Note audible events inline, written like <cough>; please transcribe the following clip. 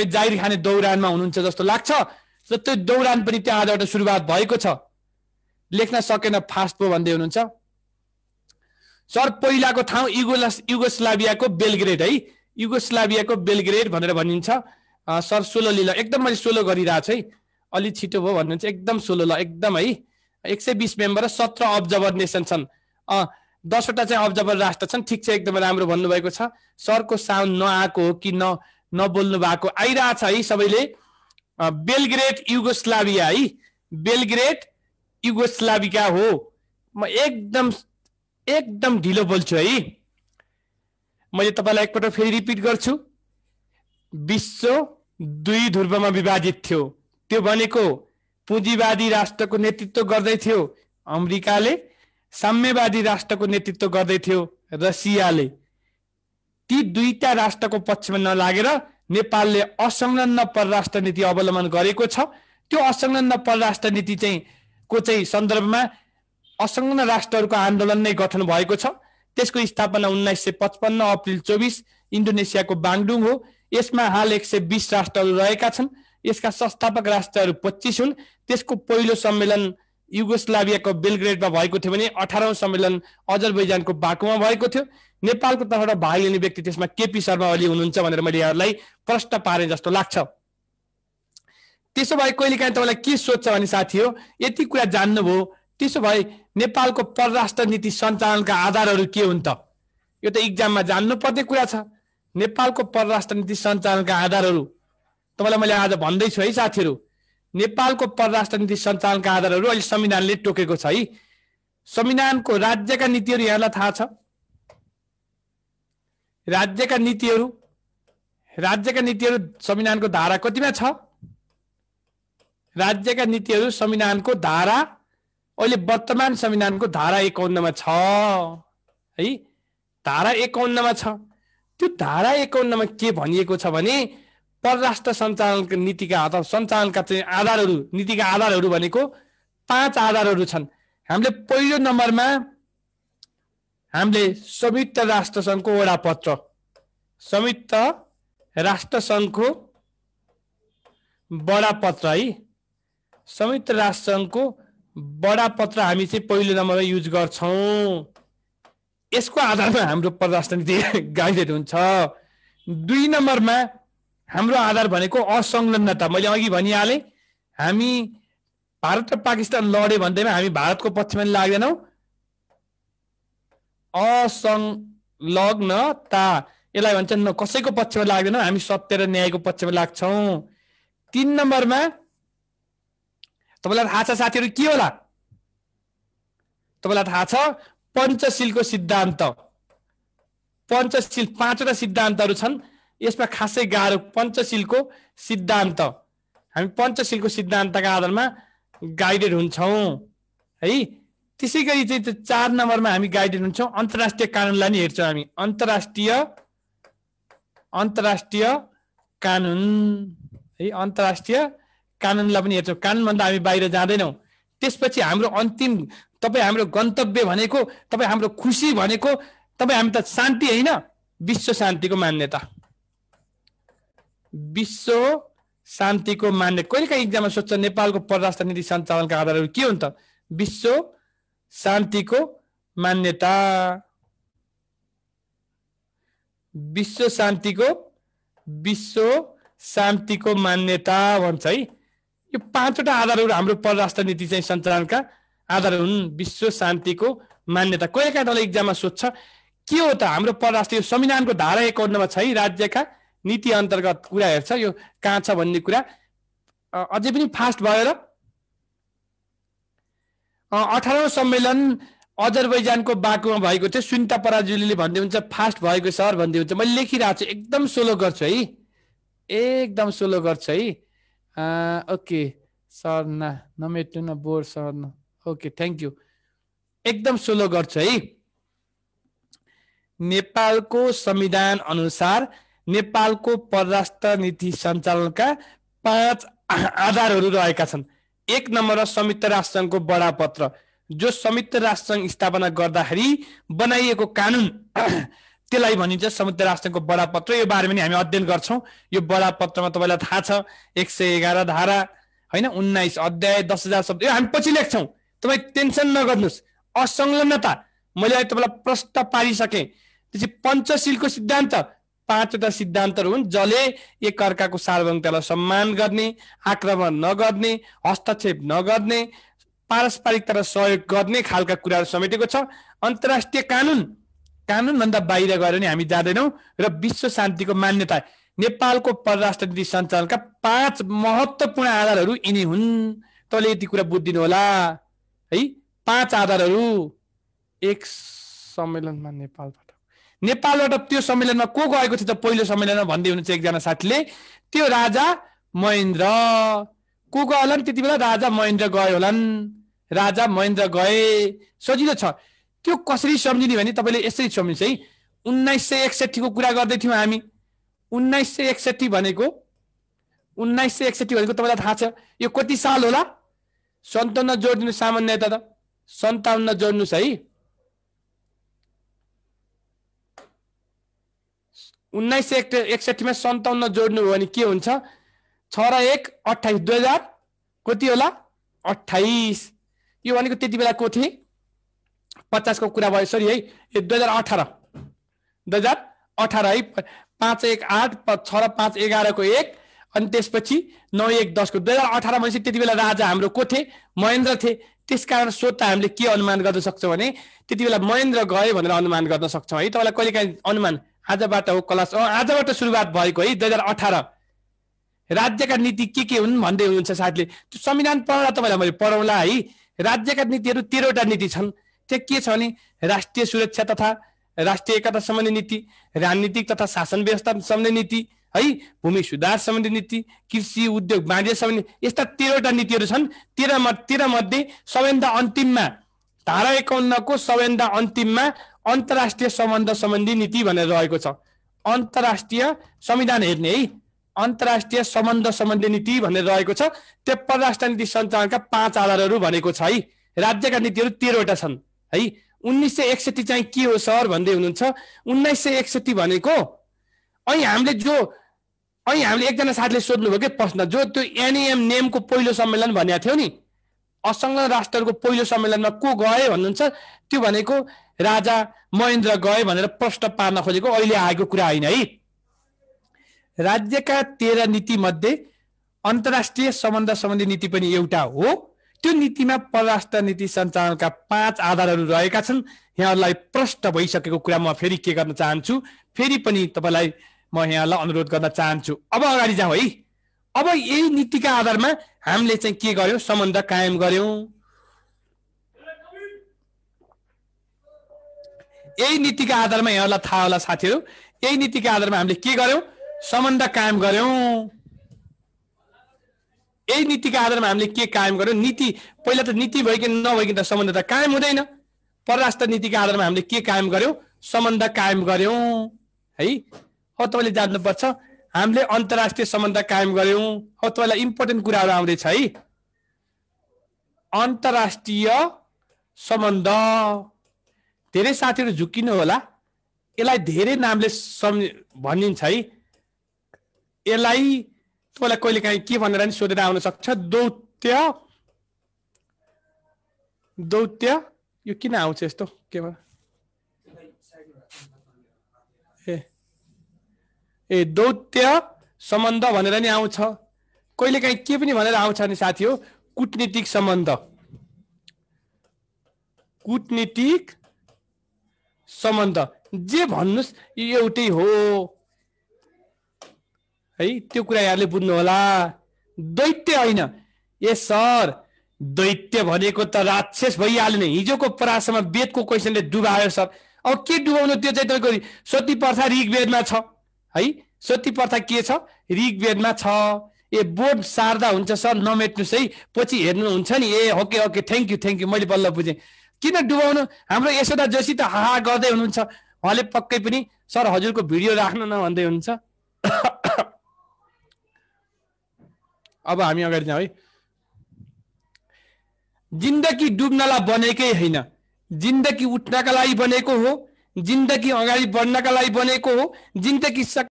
सबै जाहिर खाने दौरानमा हुनुहुन्छ जस्तो लाग्छ र त्यो दौरान पनि त्यहाँ आजबाट सुरुवात भएको छ लेख्न सकेन फास्ट पो भन्दै हुनुहुन्छ सर पहिलाको ठाउँ युगोला युगोस्लाभियाको बेलग्रेड है युगोस्लाभियाको बेलग्रेड भनेर भनिन्छ सर सोलो लिल एकदम मैले सोलो गरिरहेको छु है अलि छिटो भयो भन्नुहुन्छ एकदम सोलो ल एकदम है एक सय बिस मेम्बर र सत्र अब्जर्भर नेसन छन् दसवटा चाहिँ अब्जर्भर राष्ट्र छन् ठिक छ एकदमै राम्रो भन्नुभएको छ सरको साउन्ड नआएको हो कि न नबोल्नु भएको आइरहेछ है सबैले बेलग्रेट युगोस्लाभिया है बेलग्रेट युगोस्लाभिका हो म एकदम एकदम ढिलो बोल्छु है मैले तपाईँलाई एकपल्ट फेरि रिपिट गर्छु विश्व दुई ध्रुवमा विभाजित थियो त्यो भनेको पुँजीवादी राष्ट्रको नेतृत्व गर्दै थियो अमेरिकाले साम्यवादी राष्ट्रको नेतृत्व गर्दै थियो रसियाले ती दुईटा राष्ट्रको पक्षमा नलागेर नेपालले असंलग्न परराष्ट्र नीति अवलम्बन गरेको छ त्यो असंलग्न परराष्ट्र नीति चाहिँ को चाहिँ सन्दर्भमा असंलग्न राष्ट्रहरूको आन्दोलन नै गठन भएको छ त्यसको स्थापना उन्नाइस सय पचपन्न अप्रिल चौबिस इन्डोनेसियाको बाङडुङ हो यसमा हाल एक सय बिस राष्ट्रहरू रहेका छन् यसका संस्थापक राष्ट्रहरू पच्चिस हुन् त्यसको पहिलो सम्मेलन युगोस्लाभियाको बेलग्रेडमा भएको थियो भने अठारौँ सम्मेलन अजरबैजानको बाकुमा भएको थियो नेपालको तर्फबाट भाग लिने व्यक्ति त्यसमा केपी शर्मा ओली हुनुहुन्छ भनेर मैले यहाँहरूलाई प्रश्न पारेँ जस्तो लाग्छ त्यसो भए कहिले काहीँ तपाईँलाई के सोध्छ भने साथी हो यति कुरा जान्नुभयो त्यसो भए नेपालको परराष्ट्र नीति सञ्चालनका आधारहरू के हुन् त यो त इक्जाममा जान्नुपर्ने कुरा छ नेपालको परराष्ट्र नीति सञ्चालनका आधारहरू तपाईँलाई मैले आज भन्दैछु है साथीहरू नेपालको परराष्ट्र नीति सञ्चालनका आधारहरू अहिले संविधानले टोकेको छ है संविधानको राज्यका नीतिहरू यहाँलाई थाहा छ राज्यका नीतिहरू राज्यका नीतिहरू संविधानको धारा कतिमा छ राज्यका नीतिहरू संविधानको धारा अहिले वर्तमान संविधानको धारा एकाउन्नमा छ है धारा एकाउन्नमा छ त्यो धारा एकाउन्नमा के भनिएको छ भने परराष्ट्र सञ्चालनका नीतिका अथवा सञ्चालनका चाहिँ आधारहरू नीतिका आधारहरू भनेको पाँच आधारहरू छन् हामीले पहिलो नम्बरमा हामीले संयुक्त राष्ट्र सङ्घको वडा पत्र संयुक्त राष्ट्र सङ्घको बडा पत्र है संयुक्त राष्ट्र सङ्घको बडा पत्र हामी चाहिँ पहिलो नम्बरमा युज गर्छौँ यसको आधारमा हाम्रो परराष्ट्रनीति <laughs> गाइडेड हुन्छ दुई नम्बरमा हाम्रो आधार भनेको असङ्लग्नता मैले अघि भनिहालेँ हामी भारत र पाकिस्तान लडे भन्दैमा हामी भारतको पक्षमा लाग्दैनौँ असंलग्नता यसलाई भन्छ न कसैको पक्षमा लाग्दैन हामी सत्य र न्यायको पक्षमा लाग्छौँ तिन नम्बरमा तपाईँलाई थाहा छ साथीहरू के होला तपाईँलाई थाहा छ पञ्चशीलको सिद्धान्त पञ्चशील पाँचवटा सिद्धान्तहरू छन् यसमा खासै गाह्रो पञ्चशीलको सिद्धान्त हामी पञ्चशीलको सिद्धान्तका आधारमा गाइडेड हुन्छौँ है त्यसै गरी चाहिँ त्यो चार नम्बरमा हामी गाइडेड हुन्छौँ अन्तर्राष्ट्रिय कानुनलाई नै हेर्छौँ हामी अन्तर्राष्ट्रिय अन्तर्राष्ट्रिय कानुन है अन्तर्राष्ट्रिय कानुनलाई पनि हेर्छौँ कानुनभन्दा हामी बाहिर जाँदैनौँ त्यसपछि हाम्रो अन्तिम तपाईँ हाम्रो गन्तव्य भनेको तपाईँ हाम्रो खुसी भनेको तपाईँ हामी त शान्ति होइन विश्व शान्तिको मान्यता विश्व शान्तिको मान्य कहिलेकाहीँ इक्जाममा सोध्छ नेपालको परराष्ट्र नीति सञ्चालनका आधारहरू के हुन् त विश्व शान्तिको मान्यता विश्व शान्तिको विश्व शान्तिको मान्यता भन्छ है यो पाँचवटा आधारहरू हाम्रो परराष्ट्र नीति चाहिँ सञ्चालनका आधार हुन् विश्व शान्तिको मान्यता कहिलेकाहीँ तपाईँले इक्जाममा सोध्छ के हो त हाम्रो परराष्ट्र यो संविधानको धारा एकाउन्नमा छ है राज्यका नीति अन्तर्गत कुरा हेर्छ यो कहाँ छ भन्ने कुरा अझै पनि फास्ट भएर अठारौँ सम्मेलन अजरबैजानको बाकुमा भएको थियो सुनिता पराजुलीले भन्दै हुन्छ फास्ट भएको सर भन्दै हुन्छ मैले लेखिरहेको छु एकदम सोलो गर्छु है एकदम सोलो गर्छु है ओके सर न नमेट्नु न बोर सर न ओके थ्याङ्क यू एकदम सोलो गर्छु है नेपालको संविधान अनुसार नेपालको परराष्ट्र नीति सञ्चालनका पाँच आधारहरू रहेका छन् एक नम्बर र संयुक्त राष्ट्रसङ्घको बडापत्र जो संयुक्त राष्ट्रसङ्घ स्थापना गर्दाखेरि बनाइएको कानुन <clears throat> त्यसलाई भनिन्छ संयुक्त राष्ट्रसङ्घको बडापत्र यो बारेमा नि हामी अध्ययन गर्छौँ यो बडापत्रमा तपाईँलाई थाहा छ एक सय एघार धारा होइन उन्नाइस अध्याय दस हजार शब्द यो हामी पछि लेख्छौँ तपाईँ टेन्सन नगर्नुहोस् असंलग्नता मैले अहिले तपाईँलाई प्रश्न पारिसकेँ त्यसपछि पञ्चशीलको सिद्धान्त पाँचवटा सिद्धान्तहरू हुन् जसले अर्काको सार्वभौमतालाई सम्मान गर्ने आक्रमण नगर्ने हस्तक्षेप नगर्ने पारस्परिकता र सहयोग गर्ने खालका कुराहरू समेटेको छ अन्तर्राष्ट्रिय कानुन कानुनभन्दा बाहिर गएर नि हामी जाँदैनौँ र विश्व शान्तिको मान्यता नेपालको परराष्ट्र नीति सञ्चालनका पाँच महत्त्वपूर्ण आधारहरू यिनी हुन् तपाईँले यति कुरा बुझिदिनु होला है पाँच आधारहरू एक सम्मेलनमा नेपालबाट नेपालबाट त्यो सम्मेलनमा को गएको थियो त पहिलो सम्मेलनमा भन्दै हुनुहुन्छ एकजना साथीले त्यो राजा महेन्द्र को गयो होला नि त्यति बेला राजा महेन्द्र गए होलान् राजा महेन्द्र गए सजिलो छ त्यो कसरी सम्झिने भने तपाईँले यसरी सम्झिनुहोस् है उन्नाइस सय एकसठीको कुरा गर्दै थियौँ हामी उन्नाइस सय एकसठी भनेको उन्नाइस सय एकसठी भनेको तपाईँलाई थाहा छ यो कति साल होला सन्ताउन्न जोडिदिनु सामान्यता त सन्ताउन्न जोड्नुहोस् है उन्नाइस सय एकट एकसठीमा सन्ताउन्न जोड्नु हो भने के हुन्छ छ र एक अठाइस दुई हजार कति होला अठाइस यो भनेको त्यति बेला को थिएँ पचासको कुरा भयो सरी है ए दुई हजार अठार दुई हजार अठार है पाँच एक आठ छ र पाँच एघारको एक अनि त्यसपछि नौ एक दसको दुई हजार अठार भनेपछि त्यति बेला राजा हाम्रो को थिए महेन्द्र थिए त्यस कारण स्वतः हामीले के अनुमान गर्न सक्छौँ भने त्यति बेला महेन्द्र गए भनेर अनुमान गर्न सक्छौँ है तपाईँलाई कहिलेकाहीँ अनुमान आजबाट हो क्लास आजबाट सुरुवात भएको है दुई हजार अठार राज्यका नीति के के हुन् भन्दै हुनुहुन्छ साथीले त्यो संविधान पढाउला तपाईँलाई मैले पढाउँला है राज्यका नीतिहरू तेह्रवटा नीति छन् त्यहाँ के छ भने राष्ट्रिय सुरक्षा तथा राष्ट्रिय एकता सम्बन्धी नीति राजनीतिक तथा शासन व्यवस्था सम्बन्धी नीति है भूमि सुधार सम्बन्धी नीति कृषि उद्योग वाणिज्य सम्बन्धी यस्ता तेह्रवटा नीतिहरू छन् तेह्र तेह्र मध्ये सबैभन्दा अन्तिममा धारा एकाउन्नको सबैभन्दा अन्तिममा अन्तर्राष्ट्रिय सम्बन्ध सम्बन्धी नीति भनेर रहेको छ अन्तर्राष्ट्रिय संविधान हेर्ने है अन्तर्राष्ट्रिय सम्बन्ध सम्बन्धी नीति भनेर रहेको छ त्यो परराष्ट्र नीति सञ्चालनका पाँच आधारहरू भनेको छ है राज्यका नीतिहरू तेह्रवटा छन् है उन्नाइस सय एकसठी चाहिँ के हो सर भन्दै हुनुहुन्छ उन्नाइस सय एकसठी भनेको अनि हामीले जो अनि हामीले एकजना साथीले सोध्नुभयो कि प्रश्न जो त्यो एनएम नेमको पहिलो सम्मेलन भनेको थियो नि असङ्ग राष्ट्रहरूको पहिलो सम्मेलनमा को गए भन्नुहुन्छ त्यो भनेको राजा महेन्द्र गए भनेर प्रश्न पार्न खोजेको अहिले आएको कुरा होइन है राज्यका तेह्र नीति मध्ये अन्तर्राष्ट्रिय सम्बन्ध सम्बन्धी नीति पनि एउटा हो त्यो नीतिमा परराष्ट्र नीति सञ्चालनका पाँच आधारहरू रहेका छन् यहाँहरूलाई प्रष्ट भइसकेको कुरा म फेरि के गर्न चाहन्छु फेरि पनि तपाईँलाई म यहाँलाई अनुरोध गर्न चाहन्छु अब अगाडि जाउँ है अब यही नीतिका आधारमा हामीले चाहिँ के गर्यौँ सम्बन्ध कायम गर्यौँ यही नीतिका आधारमा यहाँलाई थाहा होला साथीहरू यही नीतिका आधारमा हामीले के गर्यौँ सम्बन्ध कायम गर्यौँ यही नीतिका आधारमा हामीले के कायम गर्यौँ नीति पहिला त नीति भइकन नभइकन त सम्बन्ध त कायम हुँदैन परराष्ट्र नीतिका आधारमा हामीले के कायम गर्यौँ सम्बन्ध कायम गर्यौँ है हो तपाईँले जान्नुपर्छ हामीले अन्तर्राष्ट्रिय सम्बन्ध कायम गऱ्यौँ हो तपाईँलाई इम्पोर्टेन्ट कुराहरू आउँदैछ है अन्तर्राष्ट्रिय सम्बन्ध धेरै साथीहरू झुक्किनु होला यसलाई धेरै नामले सम्झ भनिन्छ है यसलाई तपाईँलाई कहिले काहीँ के भनेर नि सोधेर आउन सक्छ दौत्य दौत्य यो किन आउँछ यस्तो के भन्नु ए दौत्य सम्बन्ध भनेर नि आउँछ कहिलेकाहीँ के पनि भनेर आउँछ नि साथी हो कुटनीतिक सम्बन्ध कुटनीतिक सम्बन्ध जे भन्नुहोस् एउटै हो है त्यो कुरा यहाँले बुझ्नु होला दैत्य होइन ए सर दैत्य भनेको त राक्षस भइहाल्यो नि हिजोको परासमा वेदको क्वेसनले डुबायो सर अब के डुबाउनु त्यो चाहिँ तपाईँको सती प्रथा ऋग्वेदमा छ है सती प्रथा के छ ऋग्वेदमा छ ए बोर्ड सार्दा हुन्छ सर नमेट्नुहोस् है पछि हेर्नुहुन्छ नि ए okay okay thank you thank you मैले बल्ल बुझेँ किन डुबाउनु हाम्रो यशोदा जोशी त हाहा गर्दै हुनुहुन्छ उहाँले पक्कै पनि सर हजुरको भिडियो राख्नु न भन्दै हुनुहुन्छ <coughs> अब हामी अगाडि जाउँ है जिन्दगी डुब्नलाई बनेकै होइन जिन्दगी उठ्नका लागि बनेको हो जिन्दगी अगाडि बढ्नका लागि बनेको हो जिन्दगी